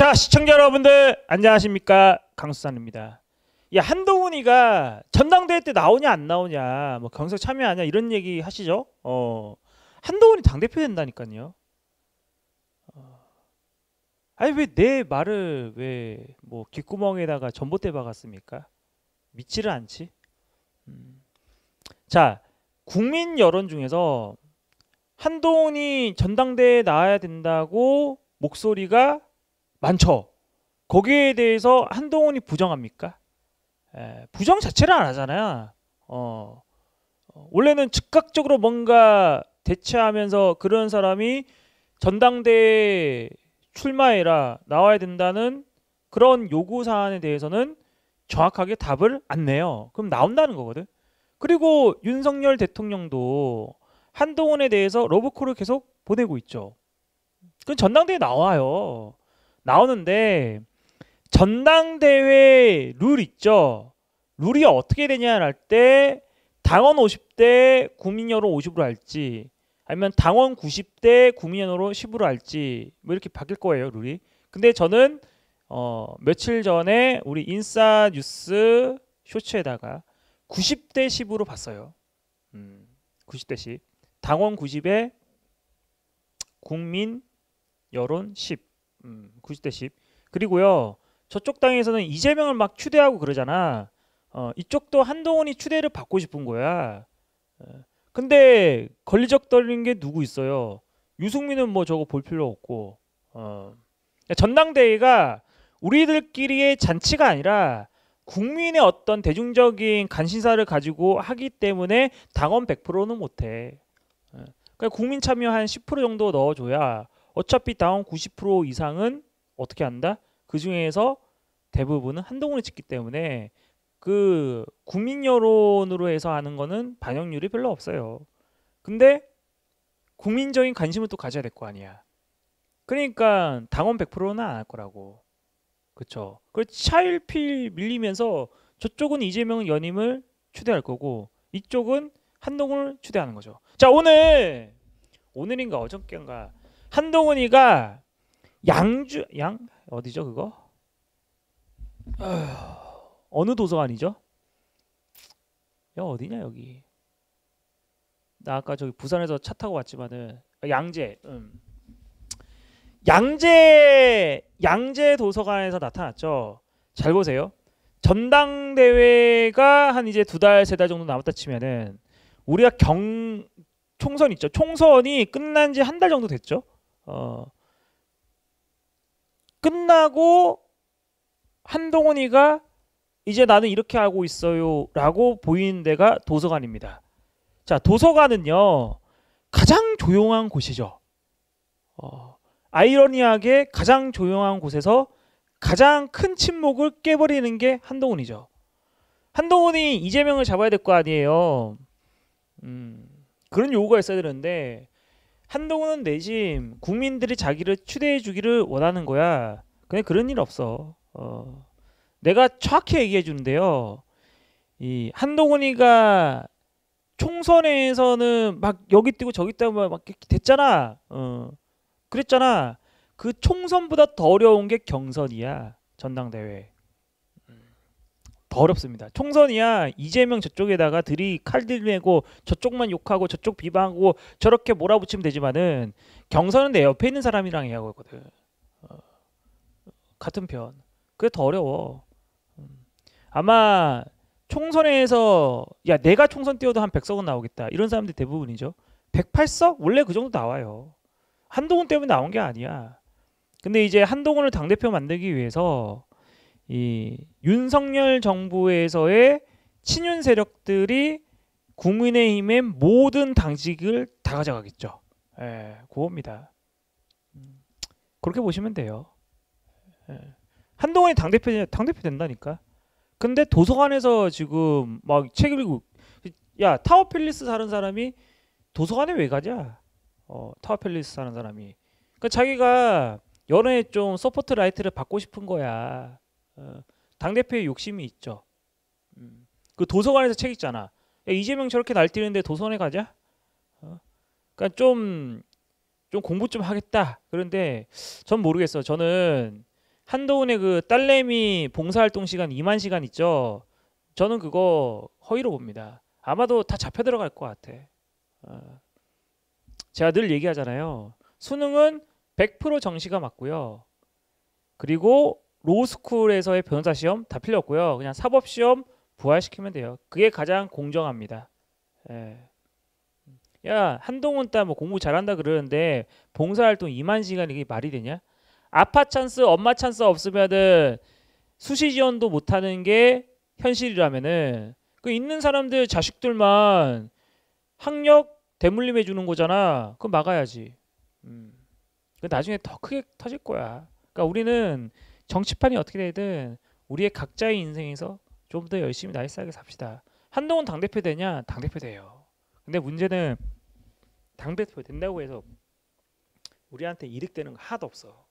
자 시청자 여러분들 안녕하십니까 강수산입니다. 이 한동훈이가 전당대회 때 나오냐 안 나오냐 뭐 경선 참여하냐 이런 얘기 하시죠? 어 한동훈이 당 대표 된다니까요. 어, 아니 왜 내 말을 왜뭐 귓구멍에다가 전봇대 박았습니까? 믿지를 않지. 음. 자 국민 여론 중에서 한동훈이 전당대에 나와야 된다고 목소리가 많죠. 거기에 대해서 한동훈이 부정합니까? 에, 부정 자체를 안 하잖아요. 어, 어 원래는 즉각적으로 뭔가 대체하면서 그런 사람이 전당대에 출마해라 나와야 된다는 그런 요구 사안에 대해서는 정확하게 답을 안 내요. 그럼 나온다는 거거든. 그리고 윤석열 대통령도 한동훈에 대해서 러브콜을 계속 보내고 있죠. 그건 전당대에 나와요. 나오는데 전당대회 룰 있죠. 룰이 어떻게 되냐 할 때 당원 50대 국민여로 50으로 할지 아니면 당원 90대 국민연으로 10으로 할지 뭐 이렇게 바뀔 거예요 룰이. 근데 저는 어, 며칠 전에 우리 인싸 뉴스 쇼츠에다가 90대 10으로 봤어요. 음, 90대 10. 당원 90에 국민 여론 10. 음, 90대 10. 그리고요. 저쪽 당에서는 이재명을 막 추대하고 그러잖아. 어, 이쪽도 한동훈이 추대를 받고 싶은 거야. 어, 근데 걸리적 떨린 게 누구 있어요? 유승민은 뭐 저거 볼 필요 없고. 어. 전당대회가 우리들끼리의 잔치가 아니라 국민의 어떤 대중적인 관심사를 가지고 하기 때문에 당원 100%는 못해. 어, 그러니까 국민 참여 한 10% 정도 넣어줘야 어차피 다운 90% 이상은 어떻게 한다? 그 중에서 대부분은 한동훈이 찍기 때문에 그 국민 여론으로 해서 하는 거는 반영률이 별로 없어요. 근데 국민적인 관심을 또 가져야 될 거 아니야. 그러니까 당원 100%는 안 할 거라고. 그렇죠. 그걸 차일필 밀리면서 저쪽은 이재명 연임을 추대할 거고 이쪽은 한동훈을 추대하는 거죠. 자 오늘 오늘인가 어저께인가 한동훈이가 양주 양 어디죠 그거? 어느 도서관이죠? 여 어디냐 여기? 나 아까 저기 부산에서 차 타고 왔지만은 아, 양재, 음. 양재, 양재 도서관에서 나타났죠. 잘 보세요. 전당대회가 한 이제 두 달, 세 달 정도 남았다 치면은 우리가 경 총선 있죠. 총선이 끝난 지 한 달 정도 됐죠. 어, 끝나고 한동훈이가 이제 나는 이렇게 하고 있어요 라고 보이는 데가 도서관입니다. 자 도서관은요 가장 조용한 곳이죠. 어, 아이러니하게 가장 조용한 곳에서 가장 큰 침묵을 깨버리는 게 한동훈이죠. 한동훈이 이재명을 잡아야 될 거 아니에요. 음, 그런 요구가 있어야 되는데 한동훈은 내심 국민들이 자기를 추대해 주기를 원하는 거야. 근데 그런 일 없어. 어. 내가 정확히 얘기해 주는데요. 이 한동훈이가 총선에서는 막 여기 뛰고 저기 뛰고 막 됐잖아. 어. 그랬잖아. 그 총선보다 더 어려운 게 경선이야. 전당대회. 더럽습니다. 총선이야 이재명 저쪽에다가 들이 칼들매고 저쪽만 욕하고 저쪽 비방하고 저렇게 몰아붙이면 되지만은 경선은 내 옆에 있는 사람이랑 해야 하거든. 어, 같은 편. 그게 더 어려워. 음. 아마 총선에서 야 내가 총선 뛰어도 한 100석은 나오겠다 이런 사람들이 대부분이죠. 108석 원래 그 정도 나와요. 한동훈 때문에 나온 게 아니야. 근데 이제 한동훈을 당대표 만들기 위해서 이 윤석열 정부에서의 친윤 세력들이 국민의힘의 모든 당직을 다 가져가겠죠. 예, 그겁니다. 그렇게 보시면 돼요. 예. 한동안에 당대표 당대표 된다니까. 근데 도서관에서 지금 막 책 읽고 야 타워 팰리스 사는 사람이 도서관에 왜 가자? 어, 타워 팰리스 사는 사람이. 그러니까 자기가 연애에 좀 서포트 라이트를 받고 싶은 거야. 어, 당 대표의 욕심이 있죠. 음. 그 도서관에서 책있잖아 야, 이재명 저렇게 날뛰는데 도서관에 가자. 어? 그러니까 좀좀 좀 공부 좀 하겠다. 그런데 전 모르겠어. 저는 한도훈의 그 딸내미 봉사활동 시간 2만 시간 있죠. 저는 그거 허위로 봅니다. 아마도 다 잡혀 들어갈 것 같아. 어. 제가 늘 얘기하잖아요. 수능은 100% 정시가 맞고요. 그리고 로스쿨에서의 변호사 시험 다 필요 없고요. 그냥 사법 시험 부활시키면 돼요. 그게 가장 공정합니다. 예. 야 한동훈 딸뭐 공부 잘한다 그러는데 봉사활동 2만 시간 이게 말이 되냐? 아파 찬스, 엄마 찬스 없으면은 수시 지원도 못하는 게 현실이라면은 그 있는 사람들 자식들만 학력 대물림해 주는 거잖아. 그건 막아야지. 음. 그 나중에 더 크게 터질 거야. 그러니까 우리는 정치판이 어떻게 되든 우리의 각자의 인생에서 좀 더 열심히 나이스하게 삽시다. 한동훈 당대표 되냐? 당대표 돼요. 근데 문제는 당대표 된다고 해서 우리한테 이득되는 거 하나도 없어.